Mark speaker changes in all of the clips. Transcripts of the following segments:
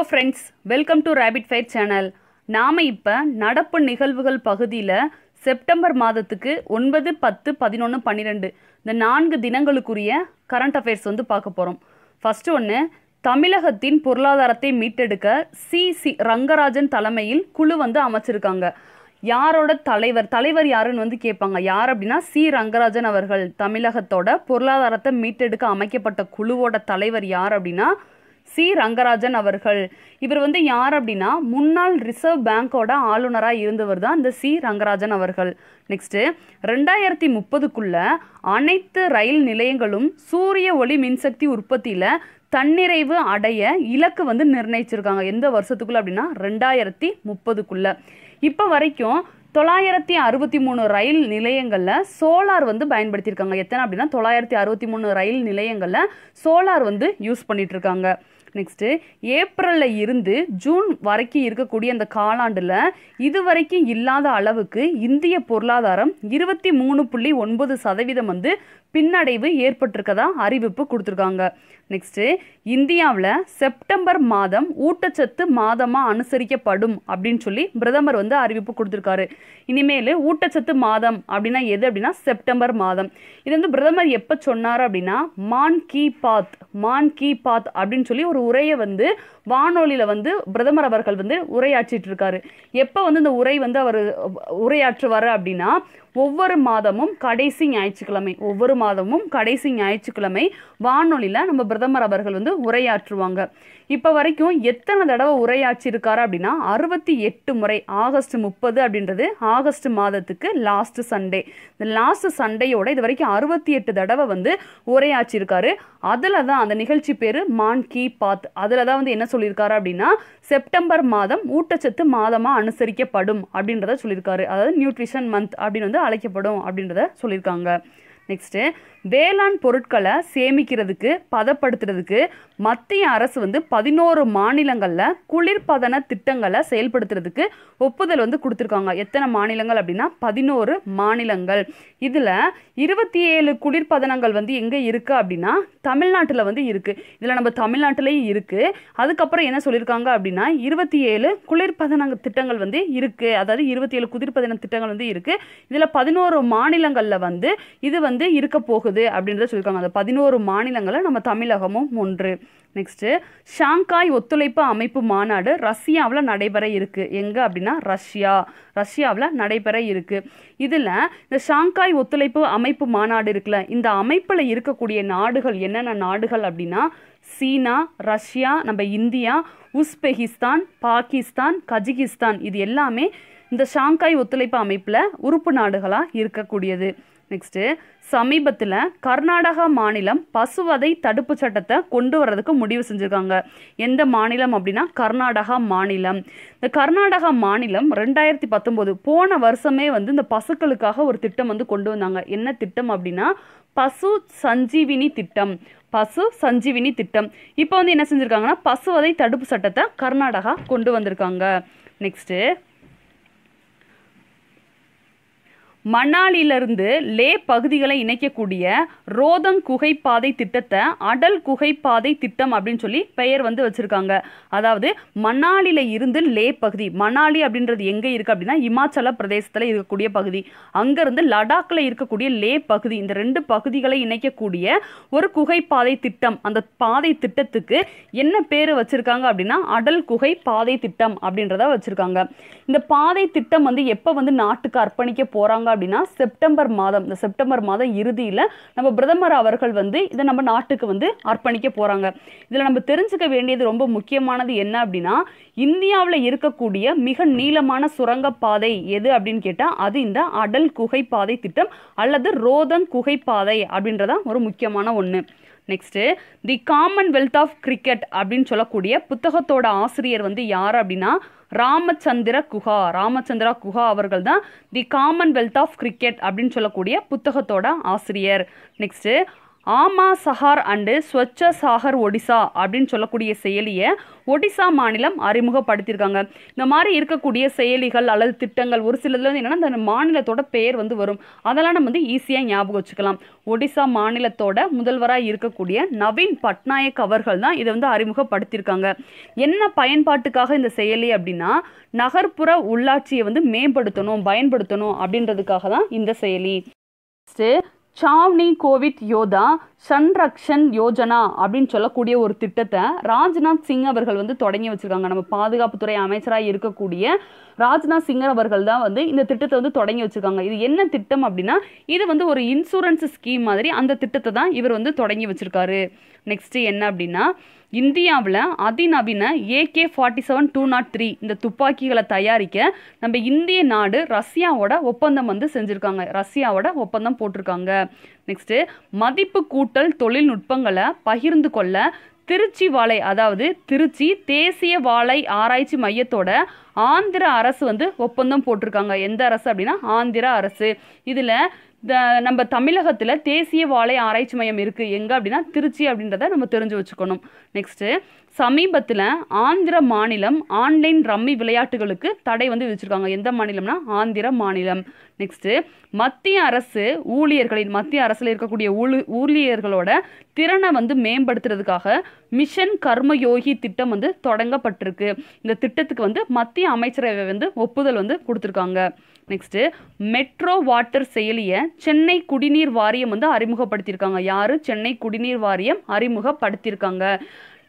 Speaker 1: hello friends welcome to rapid fire channel நாம் இப்போ நடப்பு நிகழ்வுகள் பகுதியில் செப்டம்பர் மாதத்துக்கு ஒன்பது பத்து பதினொன்று பன்னிரெண்டு இந்த நான்கு தினங்களுக்குரிய கரண்ட் அஃபேர்ஸ் வந்து பார்க்க போகிறோம் ஃபஸ்ட்டு ஒன்று தமிழகத்தின் பொருளாதாரத்தை மீட்டெடுக்க சி சி ரங்கராஜன் தலைமையில் குழு வந்து அமைச்சிருக்காங்க யாரோட தலைவர் தலைவர் யாருன்னு வந்து கேட்பாங்க யார் அப்படின்னா சி ரங்கராஜன் அவர்கள் தமிழகத்தோட பொருளாதாரத்தை மீட்டெடுக்க அமைக்கப்பட்ட குழுவோட தலைவர் யார் அப்படின்னா சி ரங்கராஜன் அவர்கள் இவர் வந்து யார் அப்படின்னா முன்னாள் ரிசர்வ் பேங்கோட ஆளுநராக இருந்தவர் தான் இந்த சி ரங்கராஜன் அவர்கள் நெக்ஸ்ட்டு ரெண்டாயிரத்தி முப்பதுக்குள்ள அனைத்து ரயில் நிலையங்களும் சூரிய ஒளி மின்சக்தி உற்பத்தியில் தன்னிறைவு அடைய இலக்கு வந்து நிர்ணயிச்சிருக்காங்க எந்த வருஷத்துக்குள்ளே அப்படின்னா ரெண்டாயிரத்தி முப்பதுக்குள்ளே இப்போ வரைக்கும் தொள்ளாயிரத்தி அறுபத்தி மூணு ரயில் நிலையங்களில் சோலார் வந்து பயன்படுத்தியிருக்காங்க எத்தனை அப்படின்னா தொள்ளாயிரத்தி அறுபத்தி மூணு ரயில் நிலையங்களில் சோலார் வந்து யூஸ் பண்ணிகிட்ருக்காங்க நெக்ஸ்ட்டு ஏப்ரலில் இருந்து ஜூன் வரைக்கும் இருக்கக்கூடிய அந்த காலாண்டில் இதுவரைக்கும் இல்லாத அளவுக்கு இந்திய பொருளாதாரம் இருபத்தி மூணு புள்ளி ஒன்பது சதவீதம் வந்து பின்னடைவு ஏற்பட்டிருக்கதா அறிவிப்பு கொடுத்துருக்காங்க நெக்ஸ்ட்டு இந்தியாவில் செப்டம்பர் மாதம் ஊட்டச்சத்து மாதமாக அனுசரிக்கப்படும் அப்படின்னு சொல்லி பிரதமர் வந்து அறிவிப்பு கொடுத்துருக்காரு இனிமேல் ஊட்டச்சத்து மாதம் அப்படின்னா எது அப்படின்னா செப்டம்பர் மாதம் இது வந்து பிரதமர் எப்போ சொன்னார் அப்படின்னா மான் கி பாத் மான் கி பாத் அப்படின்னு சொல்லி ஒரு உரையை வந்து வானொலியில் வந்து பிரதமர் அவர்கள் வந்து உரையாற்றிட்டு இருக்காரு எப்போ வந்து இந்த உரை வந்து அவர் உரையாற்றுவார் அப்படின்னா ஒவ்வொரு மாதமும் கடைசி ஞாயிற்றுக்கிழமை ஒவ்வொரு மாதமும் கடைசி ஞாயிற்றுக்கிழமை வானொலியில் நம்ம பிரதமர் அவர்கள் வந்து உரையாற்றுவாங்க இப்போ வரைக்கும் எத்தனை தடவை உரையாற்றியிருக்காரு அப்படின்னா அறுபத்தி எட்டு முறை ஆகஸ்ட் முப்பது அப்படின்றது ஆகஸ்ட் மாதத்துக்கு லாஸ்ட் சண்டே இந்த லாஸ்ட் சண்டேயோட இது வரைக்கும் அறுபத்தி எட்டு தடவை வந்து உரையாற்றியிருக்காரு அதில் தான் அந்த நிகழ்ச்சி பேர் மான் கி பாத் அதில் தான் வந்து என்ன சொல்லியிருக்காரு அப்படின்னா செப்டம்பர் மாதம் ஊட்டச்சத்து மாதமாக அனுசரிக்கப்படும் அப்படின்றத சொல்லியிருக்காரு அதாவது நியூட்ரிஷன் மந்த் அப்படின்னு வந்து அழைக்கப்படும் அப்படின்றத சொல்லியிருக்காங்க நெக்ஸ்ட்டு வேளாண் பொருட்களை சேமிக்கிறதுக்கு பதப்படுத்துறதுக்கு மத்திய அரசு வந்து பதினோரு மாநிலங்களில் குளிர்பதன திட்டங்களை செயல்படுத்துறதுக்கு ஒப்புதல் வந்து கொடுத்துருக்காங்க எத்தனை மாநிலங்கள் அப்படின்னா பதினோரு மாநிலங்கள் இதில் இருபத்தி ஏழு குளிர்பதனங்கள் வந்து எங்கே இருக்குது அப்படின்னா தமிழ்நாட்டில் வந்து இருக்குது இதில் நம்ம தமிழ்நாட்டிலையும் இருக்குது அதுக்கப்புறம் என்ன சொல்லியிருக்காங்க அப்படின்னா இருபத்தி ஏழு குளிர்பதன திட்டங்கள் வந்து இருக்குது அதாவது இருபத்தி ஏழு குளிர்பதன திட்டங்கள் வந்து இருக்குது இதில் பதினோரு மாநிலங்களில் வந்து இது வந்து இருக்க போகுது அப்படின்றத சொல்லியிருக்காங்க அந்த பதினோரு மாநிலங்களில் நம்ம தமிழகமும் ஒன்று நெக்ஸ்ட்டு ஷாங்காய் ஒத்துழைப்பு அமைப்பு மாநாடு ரஷ்யாவில் நடைபெற இருக்குது எங்கே அப்படின்னா ரஷ்யா ரஷ்யாவில் நடைபெற இருக்குது இதில் இந்த ஷாங்காய் ஒத்துழைப்பு அமைப்பு மாநாடு இருக்குல்ல இந்த அமைப்பில் இருக்கக்கூடிய நாடுகள் என்னென்ன நாடுகள் அப்படின்னா சீனா ரஷ்யா நம்ம இந்தியா உஸ்பெகிஸ்தான் பாகிஸ்தான் கஜிகிஸ்தான் இது எல்லாமே இந்த ஷாங்காய் ஒத்துழைப்பு அமைப்பில் உறுப்பு நாடுகளாக இருக்கக்கூடியது நெக்ஸ்ட்டு சமீபத்தில் கர்நாடகா மாநிலம் பசுவதை தடுப்பு சட்டத்தை கொண்டு வரதுக்கு முடிவு செஞ்சுருக்காங்க எந்த மாநிலம் அப்படின்னா கர்நாடகா மாநிலம் இந்த கர்நாடகா மாநிலம் ரெண்டாயிரத்தி பத்தொம்போது போன வருஷமே வந்து இந்த பசுக்களுக்காக ஒரு திட்டம் வந்து கொண்டு வந்தாங்க என்ன திட்டம் அப்படின்னா பசு சஞ்சீவினி திட்டம் பசு சஞ்சீவினி திட்டம் இப்போ வந்து என்ன செஞ்சுருக்காங்கன்னா பசுவதை தடுப்பு சட்டத்தை கர்நாடகா கொண்டு வந்திருக்காங்க நெக்ஸ்ட்டு மணாலியிலிருந்து லே பகுதிகளை இணைக்கக்கூடிய ரோதங் குகைப்பாதை திட்டத்தை அடல் குகைப்பாதை திட்டம் அப்படின்னு சொல்லி பெயர் வந்து வச்சுருக்காங்க அதாவது மணாலியில் இருந்து லே பகுதி மணாலி அப்படின்றது எங்கே இருக்குது அப்படின்னா இமாச்சல பிரதேசத்தில் இருக்கக்கூடிய பகுதி அங்கேருந்து லடாக்கில் இருக்கக்கூடிய லே பகுதி இந்த ரெண்டு பகுதிகளை இணைக்கக்கூடிய ஒரு குகைப்பாதை திட்டம் அந்த பாதை திட்டத்துக்கு என்ன பேர் வச்சுருக்காங்க அப்படின்னா அடல் குகை பாதை திட்டம் அப்படின்றத வச்சுருக்காங்க இந்த பாதை திட்டம் வந்து எப்போ வந்து நாட்டுக்கு அர்ப்பணிக்க போகிறாங்க அப்படின்னா செப்டம்பர் மாதம் இந்த செப்டம்பர் மாதம் இறுதியில் நம்ம பிரதமர் அவர்கள் வந்து இதை நம்ம நாட்டுக்கு வந்து அர்ப்பணிக்க போகிறாங்க இதில் நம்ம தெரிஞ்சுக்க வேண்டியது ரொம்ப முக்கியமானது என்ன அப்படின்னா இந்தியாவில் இருக்கக்கூடிய மிக நீளமான சுரங்கப்பாதை எது அப்படின்னு கேட்டால் அது இந்த அடல் குகைப்பாதை திட்டம் அல்லது ரோதன் குகைப்பாதை அப்படின்றதான் ஒரு முக்கியமான ஒன்று next the commonwealth of cricket அப்படின்னு சொல்லக்கூடிய புத்தகத்தோட ஆசிரியர் வந்து யார் அப்படின்னா ராமச்சந்திர குஹா ராமச்சந்திரா குஹா அவர்கள் தான் தி காமன்வெல்த் ஆஃப் கிரிக்கெட் அப்படின்னு சொல்லக்கூடிய புத்தகத்தோட ஆசிரியர் நெக்ஸ்ட்டு ஆமா சஹார் அண்டு ஸ்வச்ச சாகர் ஒடிசா அப்படின்னு சொல்லக்கூடிய செயலியை ஒடிசா மாநிலம் அறிமுகப்படுத்தியிருக்காங்க இந்த மாதிரி இருக்கக்கூடிய செயலிகள் அல்லது திட்டங்கள் ஒரு சிலதுல வந்து என்னென்னா அந்த மாநிலத்தோட பெயர் வந்து வரும் அதெல்லாம் நம்ம வந்து ஈஸியாக ஞாபகம் வச்சுக்கலாம் ஒடிசா மாநிலத்தோட முதல்வராக இருக்கக்கூடிய நவீன் பட்நாயக் அவர்கள் தான் இதை வந்து அறிமுகப்படுத்தியிருக்காங்க என்ன பயன்பாட்டுக்காக இந்த செயலி அப்படின்னா நகர்ப்புற உள்ளாட்சியை வந்து மேம்படுத்தணும் பயன்படுத்தணும் அப்படின்றதுக்காக தான் இந்த செயலி சாவ்னி கோவிட் யோதா சன்ரக்ஷன் யோஜனா அப்படின்னு சொல்லக்கூடிய ஒரு திட்டத்தை ராஜ்நாத் சிங் அவர்கள் வந்து தொடங்கி வச்சுருக்காங்க நம்ம பாதுகாப்புத்துறை அமைச்சராக இருக்கக்கூடிய ராஜ்நாத் சிங் அவர்கள் தான் வந்து இந்த திட்டத்தை வந்து தொடங்கி வச்சுருக்காங்க இது என்ன திட்டம் அப்படின்னா இது வந்து ஒரு இன்சூரன்ஸ் ஸ்கீம் மாதிரி அந்த திட்டத்தை தான் இவர் வந்து தொடங்கி வச்சுருக்காரு நெக்ஸ்ட்டு என்ன அப்படின்னா இந்தியாவில் அதிநவீன AK forty seven two nought three இந்த துப்பாக்கிகளை தயாரிக்க நம்ம இந்திய நாடு ரஷ்யாவோட ஒப்பந்தம் வந்து செஞ்சுருக்காங்க ரஷ்யாவோட ஒப்பந்தம் போட்டிருக்காங்க நெக்ஸ்ட்டு மதிப்பு கூட்டல் தொழில்நுட்பங்களை பகிர்ந்து கொள்ள திருச்சி வாழை அதாவது திருச்சி தேசிய வாழை ஆராய்ச்சி மையத்தோட ஆந்திர அரசு வந்து ஒப்பந்தம் போட்டிருக்காங்க எந்த அரசு அப்படின்னா ஆந்திர அரசு இதில் நம்ம தமிழகத்தில் தேசிய வாழை ஆராய்ச்சி மையம் இருக்குது எங்கே அப்படின்னா திருச்சி அப்படின்றத நம்ம தெரிஞ்சு வச்சுக்கணும் நெக்ஸ்ட்டு சமீபத்தில் ஆந்திர மாநிலம் ஆன்லைன் ரம்மி விளையாட்டுகளுக்கு தடை வந்து விதிச்சிருக்காங்க எந்த மாநிலம்னா ஆந்திர மாநிலம் நெக்ஸ்ட்டு மத்திய அரசு ஊழியர்களின் மத்திய அரசில் இருக்கக்கூடிய ஊழியர்களோட திறனை வந்து மேம்படுத்துறதுக்காக மிஷன் கர்மயோகி திட்டம் வந்து தொடங்கப்பட்டிருக்கு இந்த திட்டத்துக்கு வந்து மத்திய மத்திய அமைச்சரவை வந்து ஒப்புதல் வந்து கொடுத்துருக்காங்க நெக்ஸ்ட்டு மெட்ரோ வாட்டர் செயலியை சென்னை குடிநீர் வாரியம் வந்து அறிமுகப்படுத்தியிருக்காங்க யார் சென்னை குடிநீர் வாரியம் அறிமுகப்படுத்தியிருக்காங்க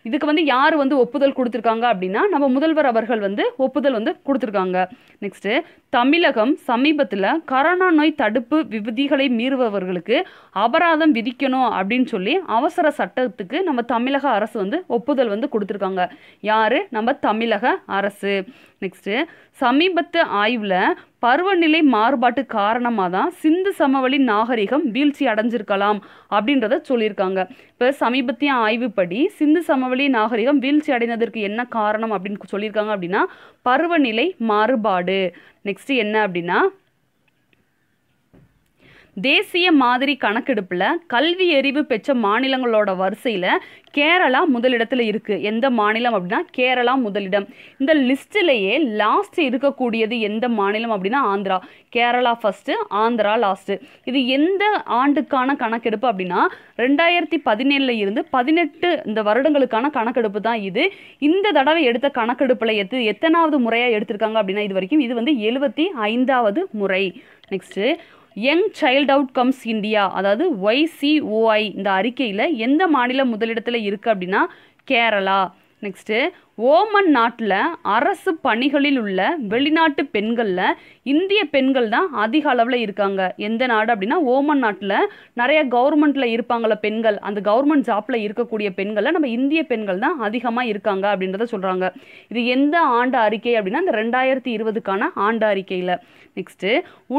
Speaker 1: இதுக்கு வந்து யார் வந்து ஒப்புதல் கொடுத்துருக்காங்க அப்படின்னா நம்ம முதல்வர் அவர்கள் வந்து ஒப்புதல் வந்து கொடுத்துருக்காங்க நெக்ஸ்ட்டு தமிழகம் சமீபத்தில் கரோனா நோய் தடுப்பு விதிகளை மீறுபவர்களுக்கு அபராதம் விதிக்கணும் அப்படின்னு சொல்லி அவசர சட்டத்துக்கு நம்ம தமிழக அரசு வந்து ஒப்புதல் வந்து கொடுத்துருக்காங்க யார் நம்ம தமிழக அரசு நெக்ஸ்ட்டு சமீபத்து ஆய்வில் பருவநிலை மாறுபாட்டு காரணமாக தான் சிந்து சமவெளி நாகரிகம் வீழ்ச்சி அடைஞ்சிருக்கலாம் அப்படின்றத சொல்லியிருக்காங்க இப்போ சமீபத்திய ஆய்வுப்படி சிந்து சமவெளி நாகரிகம் வீழ்ச்சி அடைந்ததற்கு என்ன காரணம் அப்படின்னு சொல்லியிருக்காங்க அப்படின்னா பருவநிலை மாறுபாடு நெக்ஸ்ட்டு என்ன அப்படின்னா தேசிய மாதிரி கணக்கெடுப்பில் கல்வி எறிவு பெற்ற மாநிலங்களோட வரிசையில் கேரளா முதலிடத்தில் இருக்குது எந்த மாநிலம் அப்படின்னா கேரளா முதலிடம் இந்த லிஸ்ட்டிலேயே லாஸ்ட் இருக்கக்கூடியது எந்த மாநிலம் அப்படின்னா ஆந்திரா கேரளா ஃபஸ்ட்டு ஆந்திரா லாஸ்ட்டு இது எந்த ஆண்டுக்கான கணக்கெடுப்பு அப்படின்னா ரெண்டாயிரத்தி பதினேழில் இருந்து பதினெட்டு இந்த வருடங்களுக்கான கணக்கெடுப்பு தான் இது இந்த தடவை எடுத்த கணக்கெடுப்பில் எத்து எத்தனாவது முறையாக எடுத்திருக்காங்க அப்படின்னா இது வரைக்கும் இது வந்து எழுபத்தி ஐந்தாவது முறை next young child out comes India அதாவது ஒய்சிஓஐ இந்த அறிக்கையில் எந்த மாநிலம் முதலிடத்தில் இருக்குது அப்படின்னா கேரளா நெக்ஸ்ட்டு ஓமன் நாட்டில் அரசு பணிகளில் உள்ள வெளிநாட்டு பெண்களில் இந்திய பெண்கள் தான் அதிக அளவில் இருக்காங்க எந்த நாடு அப்படின்னா ஓமன் நாட்டில் நிறைய கவர்மெண்ட்டில் இருப்பாங்கள பெண்கள் அந்த கவர்மெண்ட் ஜாப்பில் இருக்கக்கூடிய பெண்களில் நம்ம இந்திய பெண்கள் தான் அதிகமாக இருக்காங்க அப்படின்றத சொல்கிறாங்க இது எந்த ஆண்டு அறிக்கை அப்படின்னா இந்த ரெண்டாயிரத்தி இருபதுக்கான ஆண்டு அறிக்கையில் நெக்ஸ்ட்டு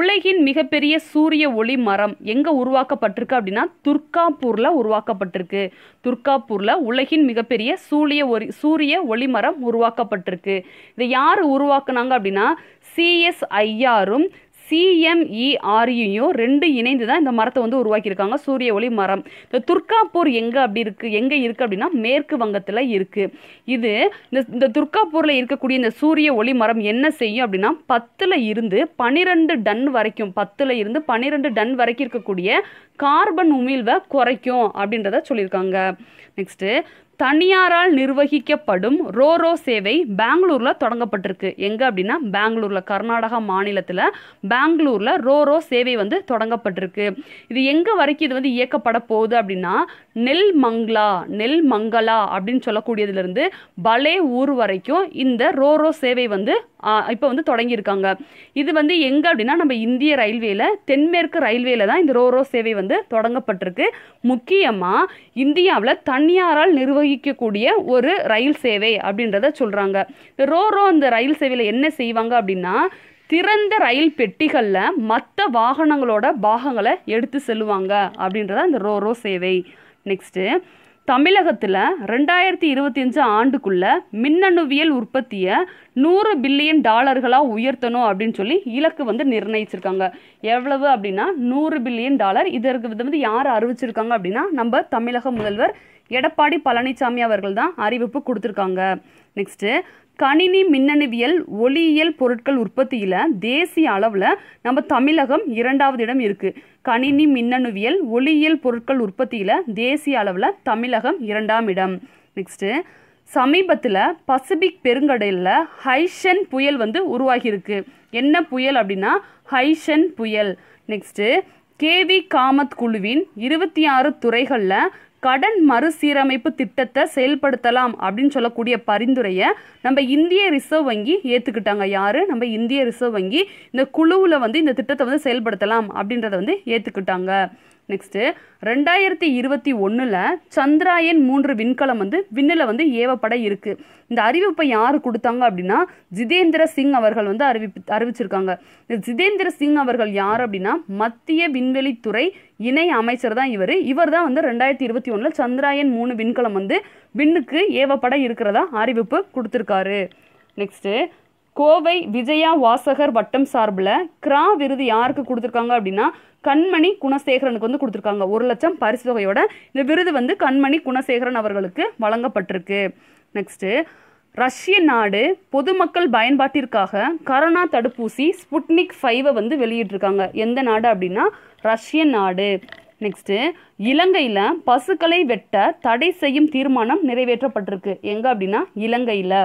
Speaker 1: உலகின் மிகப்பெரிய சூரிய ஒளி மரம் எங்கே உருவாக்கப்பட்டிருக்கு அப்படின்னா துர்காப்பூரில் உருவாக்கப்பட்டிருக்கு துர்காப்பூரில் உலகின் மிகப்பெரிய சூரிய ஒளி சூரிய ஒளி மரம் உருவாக்கப்பட்டிருக்கு இதை யார் உருவாக்குனாங்க அப்படின்னா சிஎஸ்ஐஆரும் சிஎம்இஆர்இயும் e ரெண்டு இணைந்து தான் இந்த மரத்தை வந்து உருவாக்கியிருக்காங்க சூரிய ஒளி மரம் இந்த துர்காப்பூர் எங்கே அப்படி இருக்குது எங்கே இருக்குது அப்படின்னா மேற்கு வங்கத்தில் இருக்குது இது இந்த இந்த துர்காப்பூரில் இருக்கக்கூடிய இந்த சூரிய ஒளி மரம் என்ன செய்யும் அப்படின்னா பத்தில் இருந்து பனிரெண்டு டன் வரைக்கும் பத்தில் இருந்து பனிரெண்டு டன் வரைக்கும் இருக்கக்கூடிய கார்பன் உமிழ்வை குறைக்கும் அப்படின்றத சொல்லியிருக்காங்க நெக்ஸ்ட்டு தனியாரால் நிர்வகிக்கப்படும் ரோரோ சேவை பெங்களூரில் தொடங்கப்பட்டிருக்கு எங்கே அப்படின்னா பெங்களூரில் கர்நாடகா மாநிலத்தில் பெங்களூரில் ரோரோ சேவை வந்து தொடங்கப்பட்டிருக்கு இது எங்கே வரைக்கும் இது வந்து இயக்கப்பட போகுது அப்படின்னா நெல் மங்களா நெல் மங்களா அப்படின்னு சொல்லக்கூடியதுலேருந்து பலே ஊர் வரைக்கும் இந்த ரோரோ சேவை வந்து இப்போ வந்து தொடங்கியிருக்காங்க இது வந்து எங்கே அப்படின்னா நம்ம இந்திய ரயில்வேல தென்மேற்கு ரயில்வேல தான் இந்த ரோரோ சேவை வந்து தொடங்கப்பட்டிருக்கு முக்கியமாக இந்தியாவில் தனியாரால் நிர்வகி இயக்கக்கூடிய ஒரு ரயில் சேவை அப்படின்றத சொல்கிறாங்க ரோரோ அந்த ரயில் சேவையில் என்ன செய்வாங்க அப்படின்னா திறந்த ரயில் பெட்டிகளில் மற்ற வாகனங்களோட பாகங்களை எடுத்து செல்லுவாங்க அப்படின்றத அந்த ரோரோ சேவை நெக்ஸ்ட்டு தமிழகத்தில் ரெண்டாயிரத்தி இருபத்தி அஞ்சு ஆண்டுக்குள்ள மின்னணுவியல் உற்பத்தியை நூறு பில்லியன் டாலர்களாக உயர்த்தணும் அப்படின்னு சொல்லி இலக்கு வந்து நிர்ணயிச்சிருக்காங்க எவ்வளவு அப்படின்னா நூறு பில்லியன் டாலர் இதற்கு வந்து யார் அறிவிச்சிருக்காங்க அப்படின்னா நம்ம தமிழக முதல்வர் எடப்பாடி பழனிசாமி அவர்கள் தான் அறிவிப்பு கொடுத்துருக்காங்க நெக்ஸ்ட்டு கணினி மின்னணுவியல் ஒளியியல் பொருட்கள் உற்பத்தியில் தேசிய அளவில் நம்ம தமிழகம் இரண்டாவது இடம் இருக்குது கணினி மின்னணுவியல் ஒளியியல் பொருட்கள் உற்பத்தியில் தேசிய அளவில் தமிழகம் இரண்டாம் இடம் நெக்ஸ்ட்டு சமீபத்தில் பசிபிக் பெருங்கடலில் ஹைஷன் புயல் வந்து உருவாகியிருக்கு என்ன புயல் அப்படின்னா ஹைஷன் புயல் நெக்ஸ்ட்டு கேவி காமத் குழுவின் இருபத்தி ஆறு துறைகளில் கடன் மறுசீரமைப்பு திட்டத்தை செயல்படுத்தலாம் அப்படின்னு சொல்லக்கூடிய பரிந்துரையை நம்ம இந்திய ரிசர்வ் வங்கி ஏற்றுக்கிட்டாங்க யார் நம்ம இந்திய ரிசர்வ் வங்கி இந்த குழுவில் வந்து இந்த திட்டத்தை வந்து செயல்படுத்தலாம் அப்படின்றத வந்து ஏற்றுக்கிட்டாங்க நெக்ஸ்ட்டு ரெண்டாயிரத்தி இருபத்தி ஒன்றில் சந்திராயன் மூன்று விண்கலம் வந்து விண்ணில் வந்து ஏவப்பட இருக்குது இந்த அறிவிப்பை யார் கொடுத்தாங்க அப்படின்னா ஜிதேந்திர சிங் அவர்கள் வந்து அறிவிப்பு அறிவிச்சிருக்காங்க இந்த ஜிதேந்திர சிங் அவர்கள் யார் அப்படின்னா மத்திய விண்வெளித்துறை இணை அமைச்சர் தான் இவர் இவர் தான் வந்து ரெண்டாயிரத்தி இருபத்தி ஒன்றில் சந்திராயன் மூணு விண்கலம் வந்து விண்ணுக்கு ஏவப்பட இருக்கிறதா அறிவிப்பு கொடுத்துருக்காரு நெக்ஸ்ட்டு கோவை விஜயா வாசகர் வட்டம் சார்பில் கிரா விருது யாருக்கு கொடுத்துருக்காங்க அப்படின்னா கண்மணி குணசேகரனுக்கு வந்து கொடுத்துருக்காங்க ஒரு லட்சம் பரிசு தொகையோட இந்த விருது வந்து கண்மணி குணசேகரன் அவர்களுக்கு வழங்கப்பட்டிருக்கு நெக்ஸ்ட்டு ரஷ்ய நாடு பொதுமக்கள் பயன்பாட்டிற்காக கரோனா தடுப்பூசி ஸ்புட்னிக் ஃபைவை வந்து வெளியிட்டிருக்காங்க எந்த நாடு அப்படின்னா ரஷ்ய நாடு நெக்ஸ்ட்டு இலங்கையில் பசுக்களை வெட்ட தடை செய்யும் தீர்மானம் நிறைவேற்றப்பட்டிருக்கு எங்கே அப்படின்னா இலங்கையில்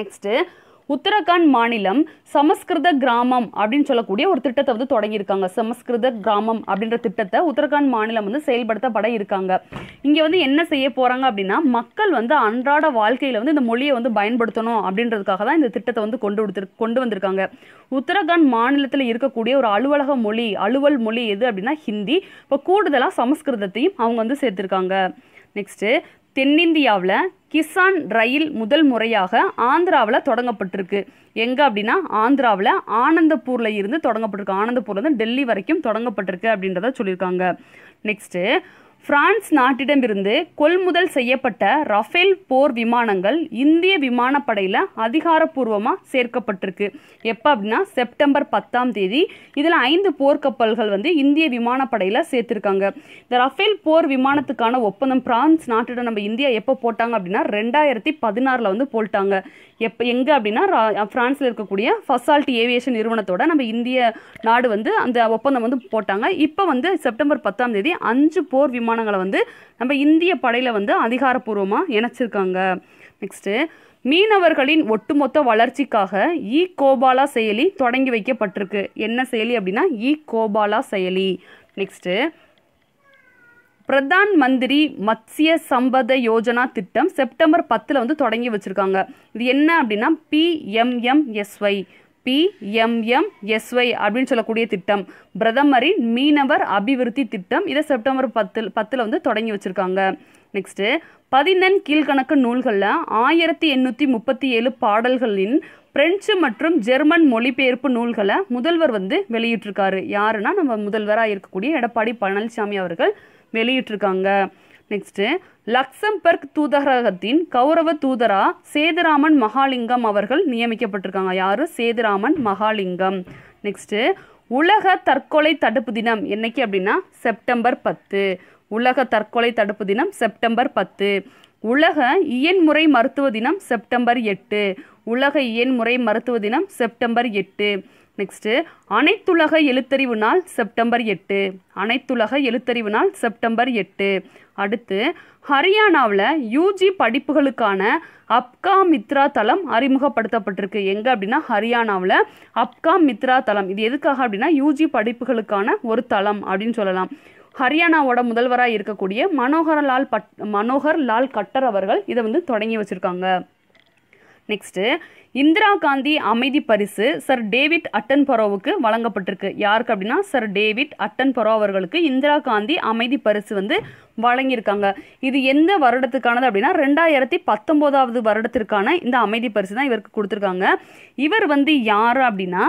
Speaker 1: நெக்ஸ்ட்டு உத்தரகாண்ட் மாநிலம் சமஸ்கிருத கிராமம் அப்படின்னு சொல்லக்கூடிய ஒரு திட்டத்தை வந்து தொடங்கியிருக்காங்க சமஸ்கிருத கிராமம் அப்படின்ற திட்டத்தை உத்தரகாண்ட் மாநிலம் வந்து செயல்படுத்தப்பட இருக்காங்க இங்கே வந்து என்ன செய்ய போகிறாங்க அப்படின்னா மக்கள் வந்து அன்றாட வாழ்க்கையில் வந்து இந்த மொழியை வந்து பயன்படுத்தணும் அப்படின்றதுக்காக தான் இந்த திட்டத்தை வந்து கொண்டு கொடுத்து கொண்டு வந்திருக்காங்க உத்தரகாண்ட் மாநிலத்தில் இருக்கக்கூடிய ஒரு அலுவலக மொழி அலுவல் மொழி எது அப்படின்னா ஹிந்தி இப்போ கூடுதலாக சமஸ்கிருதத்தையும் அவங்க வந்து சேர்த்துருக்காங்க நெக்ஸ்ட்டு தென்னிந்தியாவில் கிசான் ரயில் முதல் முறையாக ஆந்திராவில் தொடங்கப்பட்டிருக்கு எங்கே அப்படின்னா ஆந்திராவில் ஆனந்தப்பூரில் இருந்து தொடங்கப்பட்டிருக்கு ஆனந்தப்பூர்லேருந்து டெல்லி வரைக்கும் தொடங்கப்பட்டிருக்கு அப்படின்றத சொல்லியிருக்காங்க நெக்ஸ்ட்டு பிரான்ஸ் நாட்டிடமிருந்து கொள்முதல் செய்யப்பட்ட ரஃபேல் போர் விமானங்கள் இந்திய விமானப்படையில் அதிகாரப்பூர்வமாக சேர்க்கப்பட்டிருக்கு எப்போ அப்படின்னா செப்டம்பர் பத்தாம் தேதி இதில் ஐந்து போர்க்கப்பல்கள் வந்து இந்திய விமானப்படையில் சேர்த்துருக்காங்க இந்த ரஃபேல் போர் விமானத்துக்கான ஒப்பந்தம் பிரான்ஸ் நாட்டிடம் நம்ம இந்தியா எப்போ போட்டாங்க அப்படின்னா ரெண்டாயிரத்தி பதினாறில் வந்து போட்டாங்க எப்போ எங்கே அப்படின்னா ஃப்ரான்ஸில் இருக்கக்கூடிய ஃபசால்ட் ஏவியேஷன் நிறுவனத்தோட நம்ம இந்திய நாடு வந்து அந்த ஒப்பந்தம் வந்து போட்டாங்க இப்போ வந்து செப்டம்பர் பத்தாம் தேதி அஞ்சு போர் விமானங்களை வந்து நம்ம இந்திய படையில் வந்து அதிகாரப்பூர்வமாக இணைச்சிருக்காங்க நெக்ஸ்ட்டு மீனவர்களின் ஒட்டுமொத்த வளர்ச்சிக்காக இ கோபாலா செயலி தொடங்கி வைக்கப்பட்டிருக்கு என்ன செயலி அப்படின்னா இ கோபாலா செயலி நெக்ஸ்ட்டு பிரதான் மந்திரி மத்திய சம்பத யோஜனா திட்டம் செப்டம்பர் பத்தில் வந்து தொடங்கி வச்சுருக்காங்க இது என்ன அப்படின்னா பிஎம்எம்எஸ்ஒய் பிஎம்எம்எஸ்ஒய் அப்படின்னு சொல்லக்கூடிய திட்டம் பிரதமரின் மீனவர் அபிவிருத்தி திட்டம் இதை செப்டம்பர் பத்தில் பத்தில் வந்து தொடங்கி வச்சுருக்காங்க நெக்ஸ்ட்டு பதினெண் கீழ்கணக்கு நூல்களில் ஆயிரத்தி எண்ணூற்றி முப்பத்தி ஏழு பாடல்களின் பிரெஞ்சு மற்றும் ஜெர்மன் மொழிபெயர்ப்பு நூல்களை முதல்வர் வந்து வெளியிட்டிருக்காரு யாருன்னா நம்ம முதல்வராக இருக்கக்கூடிய எடப்பாடி பழனிசாமி அவர்கள் வெளியிட்டிருக்காங்க நெக்ஸ்ட்டு லக்சம்பர்க் தூதரகத்தின் கௌரவ தூதரா சேதுராமன் மகாலிங்கம் அவர்கள் நியமிக்கப்பட்டிருக்காங்க யாரு சேதுராமன் மகாலிங்கம் நெக்ஸ்ட்டு உலக தற்கொலை தடுப்பு தினம் என்னைக்கு அப்படின்னா செப்டம்பர் பத்து உலக தற்கொலை தடுப்பு தினம் செப்டம்பர் பத்து உலக இயன்முறை மருத்துவ தினம் செப்டம்பர் எட்டு உலக இயன்முறை மருத்துவ தினம் செப்டம்பர் எட்டு நெக்ஸ்ட்டு அனைத்துலக எழுத்தறிவு நாள் செப்டம்பர் எட்டு அனைத்துலக எழுத்தறிவு நாள் செப்டம்பர் எட்டு அடுத்து ஹரியானாவில் யூஜி படிப்புகளுக்கான அப்கா மித்ரா தளம் அறிமுகப்படுத்தப்பட்டிருக்கு எங்கே அப்படின்னா ஹரியானாவில் அப்கா மித்ரா தளம் இது எதுக்காக அப்படின்னா யூஜி படிப்புகளுக்கான ஒரு தளம் அப்படின்னு சொல்லலாம் ஹரியானாவோட முதல்வராக இருக்கக்கூடிய மனோகர் லால் பட் மனோகர் லால் கட்டர் அவர்கள் இதை வந்து தொடங்கி வச்சுருக்காங்க நெக்ஸ்ட்டு இந்திரா காந்தி அமைதி பரிசு சர் டேவிட் அட்டன் பரோவுக்கு வழங்கப்பட்டிருக்கு யாருக்கு அப்படின்னா சர் டேவிட் அட்டன் பரோ அவர்களுக்கு இந்திரா காந்தி அமைதி பரிசு வந்து வழங்கியிருக்காங்க இது எந்த வருடத்துக்கானது அப்படின்னா ரெண்டாயிரத்தி பத்தொம்போதாவது வருடத்திற்கான இந்த அமைதி பரிசு தான் இவருக்கு கொடுத்துருக்காங்க இவர் வந்து யார் அப்படின்னா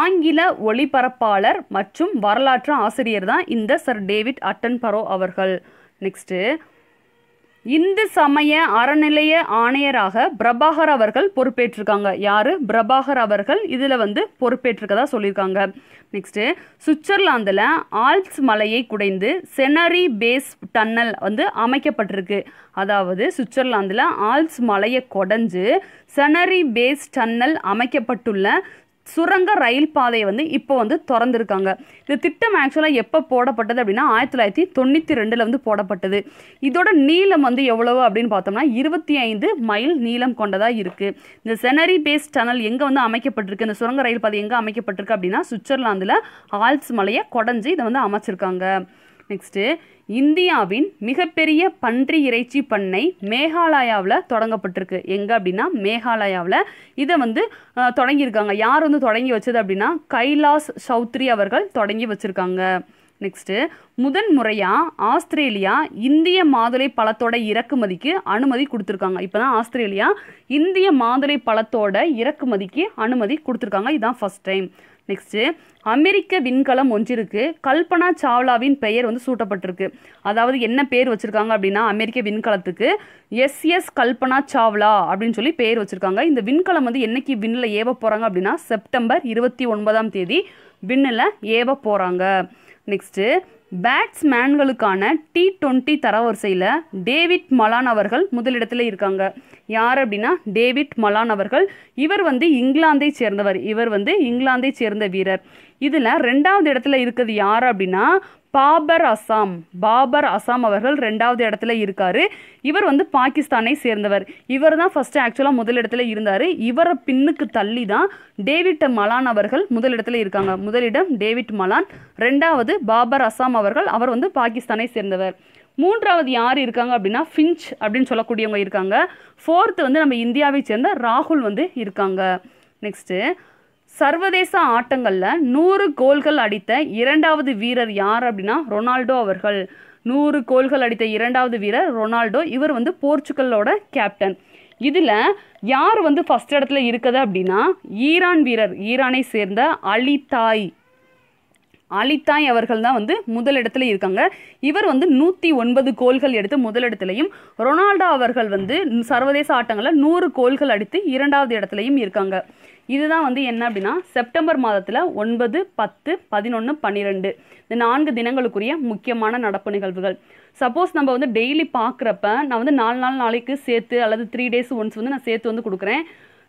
Speaker 1: ஆங்கில ஒளிபரப்பாளர் மற்றும் வரலாற்று ஆசிரியர் தான் இந்த சர் டேவிட் அட்டன் பரோ அவர்கள் நெக்ஸ்ட்டு இந்து சமய அறநிலைய ஆணையராக பிரபாகர் அவர்கள் பொறுப்பேற்றிருக்காங்க யார் பிரபாகர் அவர்கள் இதில் வந்து பொறுப்பேற்றிருக்கதா சொல்லியிருக்காங்க நெக்ஸ்ட்டு சுவிட்சர்லாந்தில் ஆல்ப்ஸ் மலையை குடைந்து செனரி பேஸ் டன்னல் வந்து அமைக்கப்பட்டிருக்கு அதாவது சுவிட்சர்லாந்தில் ஆல்ப்ஸ் மலையை கொடைஞ்சு செனரி பேஸ் டன்னல் அமைக்கப்பட்டுள்ள சுரங்க ரயில் பாதையை வந்து இப்போ வந்து திறந்துருக்காங்க இந்த திட்டம் ஆக்சுவலாக எப்போ போடப்பட்டது அப்படின்னா ஆயிரத்தி தொள்ளாயிரத்தி தொண்ணூற்றி ரெண்டில் வந்து போடப்பட்டது இதோட நீளம் வந்து எவ்வளவு அப்படின்னு பார்த்தோம்னா இருபத்தி ஐந்து மைல் நீளம் கொண்டதாக இருக்குது இந்த செனரி பேஸ் டனல் எங்கே வந்து அமைக்கப்பட்டிருக்கு இந்த சுரங்க ரயில் பாதை எங்கே அமைக்கப்பட்டிருக்கு அப்படின்னா சுவிட்சர்லாந்தில் ஆல்ஸ் மலையை கொடைஞ்சி இதை வந்து அமைச்சிருக்காங்க நெக்ஸ்ட்டு இந்தியாவின் மிகப்பெரிய பன்றி இறைச்சி பண்ணை மேகாலயாவில் தொடங்கப்பட்டிருக்கு எங்கே அப்படின்னா மேகாலயாவில் இதை வந்து தொடங்கியிருக்காங்க யார் வந்து தொடங்கி வச்சது அப்படின்னா கைலாஸ் சௌத்ரி அவர்கள் தொடங்கி வச்சுருக்காங்க நெக்ஸ்ட்டு முதன் முறையாக ஆஸ்திரேலியா இந்திய மாதுளை பழத்தோட இறக்குமதிக்கு அனுமதி கொடுத்துருக்காங்க இப்போ தான் ஆஸ்திரேலியா இந்திய மாதுளை பழத்தோட இறக்குமதிக்கு அனுமதி கொடுத்துருக்காங்க இதுதான் ஃபஸ்ட் டைம் நெக்ஸ்ட்டு அமெரிக்க விண்கலம் ஒன்றிற்கு கல்பனா சாவ்லாவின் பெயர் வந்து சூட்டப்பட்டிருக்கு அதாவது என்ன பேர் வச்சுருக்காங்க அப்படின்னா அமெரிக்க விண்கலத்துக்கு எஸ்எஸ் கல்பனா சாவ்லா அப்படின்னு சொல்லி பெயர் வச்சுருக்காங்க இந்த விண்கலம் வந்து என்னைக்கு விண்ணில் ஏவ போகிறாங்க அப்படின்னா செப்டம்பர் இருபத்தி ஒன்பதாம் தேதி விண்ணில் ஏவ போகிறாங்க நெக்ஸ்ட்டு பேட்ஸ்மேன்களுக்கான டி டுவெண்ட்டி தரவரிசையில் டேவிட் மலான் அவர்கள் முதலிடத்தில் இருக்காங்க யார் அப்படின்னா டேவிட் மலான் அவர்கள் இவர் வந்து இங்கிலாந்தை சேர்ந்தவர் இவர் வந்து இங்கிலாந்தை சேர்ந்த வீரர் இதில் ரெண்டாவது இடத்துல இருக்கிறது யார் அப்படின்னா பாபர் அசாம் பாபர் அசாம் அவர்கள் ரெண்டாவது இடத்துல இருக்கார் இவர் வந்து பாகிஸ்தானை சேர்ந்தவர் இவர் தான் ஃபஸ்ட்டு ஆக்சுவலாக முதலிடத்தில் இருந்தார் இவரை பின்னுக்கு தள்ளி தான் டேவிட் மலான் அவர்கள் முதலிடத்தில் இருக்காங்க முதலிடம் டேவிட் மலான் ரெண்டாவது பாபர் அசாம் அவர்கள் அவர் வந்து பாகிஸ்தானை சேர்ந்தவர் மூன்றாவது யார் இருக்காங்க அப்படின்னா ஃபிஞ்ச் அப்படின்னு சொல்லக்கூடியவங்க இருக்காங்க ஃபோர்த்து வந்து நம்ம இந்தியாவை சேர்ந்த ராகுல் வந்து இருக்காங்க நெக்ஸ்ட்டு சர்வதேச ஆட்டங்களில் நூறு கோல்கள் அடித்த இரண்டாவது வீரர் யார் அப்படின்னா ரொனால்டோ அவர்கள் நூறு கோல்கள் அடித்த இரண்டாவது வீரர் ரொனால்டோ இவர் வந்து போர்ச்சுகல்லோட கேப்டன் இதில் யார் வந்து ஃபஸ்ட் இடத்துல இருக்குது அப்படின்னா ஈரான் வீரர் ஈரானை சேர்ந்த அலிதாய் அலிதாய் அவர்கள் தான் வந்து முதலிடத்துல இருக்காங்க இவர் வந்து நூற்றி ஒன்பது கோல்கள் எடுத்து முதலிடத்துலையும் ரொனால்டோ அவர்கள் வந்து சர்வதேச ஆட்டங்களில் நூறு கோல்கள் அடித்து இரண்டாவது இடத்துலையும் இருக்காங்க இதுதான் வந்து என்ன அப்படின்னா செப்டம்பர் மாதத்தில் ஒன்பது பத்து பதினொன்று பன்னிரெண்டு இந்த நான்கு தினங்களுக்குரிய முக்கியமான நடப்பு நிகழ்வுகள் சப்போஸ் நம்ம வந்து டெய்லி பார்க்குறப்ப நான் வந்து நாலு நாள் நாளைக்கு சேர்த்து அல்லது த்ரீ டேஸ் ஒன்ஸ் வந்து நான் சேர்த்து வந்து கொடுக்குறேன்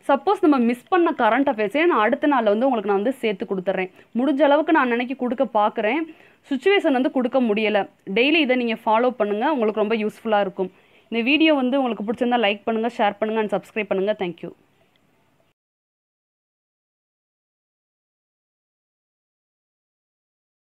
Speaker 1: சப்போஸ் நம்ம மிஸ் பண்ண கரண்ட் அஃபேர்ஸே நான் அடுத்த நாளில் வந்து உங்களுக்கு நான் வந்து சேர்த்து கொடுத்துட்றேன் முடிஞ்ச அளவுக்கு நான் நினைக்கி கொடுக்க பார்க்குறேன் சுச்சுவேஷன் வந்து கொடுக்க முடியலை டெய்லி இதை நீங்கள் ஃபாலோ பண்ணுங்கள் உங்களுக்கு ரொம்ப யூஸ்ஃபுல்லாக இருக்கும் இந்த வீடியோ வந்து உங்களுக்கு பிடிச்சிருந்தால் லைக் பண்ணுங்கள் ஷேர் பண்ணுங்கள் அண்ட் சப்ஸ்கிரைப் பண்ணுங்கள் தேங்க்யூ